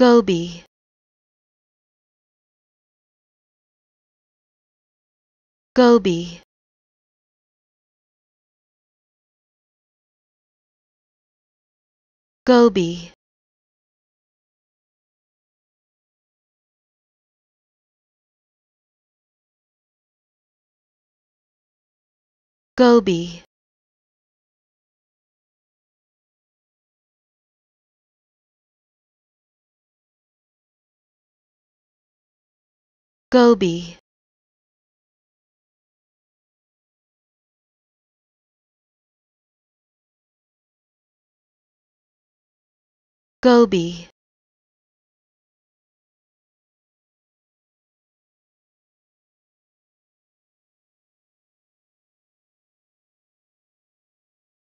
gobi gobi gobi gobi gobi gobi